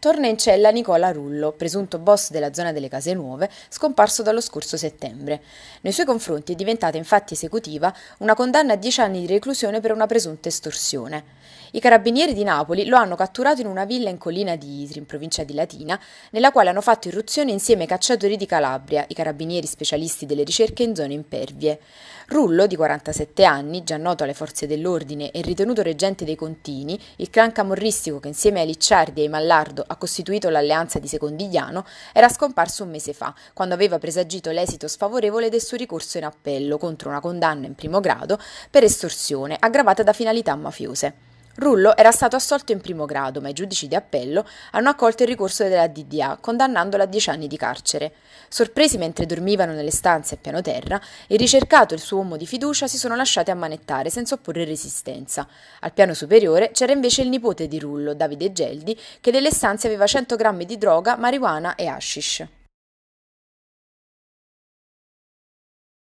torna in cella Nicola Rullo, presunto boss della zona delle case nuove, scomparso dallo scorso settembre. Nei suoi confronti è diventata infatti esecutiva una condanna a 10 anni di reclusione per una presunta estorsione. I carabinieri di Napoli lo hanno catturato in una villa in collina di Isri, in provincia di Latina, nella quale hanno fatto irruzione insieme ai cacciatori di Calabria, i carabinieri specialisti delle ricerche in zone impervie. Rullo, di 47 anni, già noto alle forze dell'ordine e ritenuto reggente dei Contini, il clan camorristico che insieme ai Licciardi e ai Mallardo ha costituito l'alleanza di Secondigliano, era scomparso un mese fa, quando aveva presagito l'esito sfavorevole del suo ricorso in appello contro una condanna in primo grado per estorsione aggravata da finalità mafiose. Rullo era stato assolto in primo grado, ma i giudici di appello hanno accolto il ricorso della DDA, condannandolo a 10 anni di carcere. Sorpresi mentre dormivano nelle stanze a piano terra, il ricercato e il suo uomo di fiducia si sono lasciati ammanettare senza opporre resistenza. Al piano superiore c'era invece il nipote di Rullo, Davide Geldi, che nelle stanze aveva 100 grammi di droga, marijuana e hashish.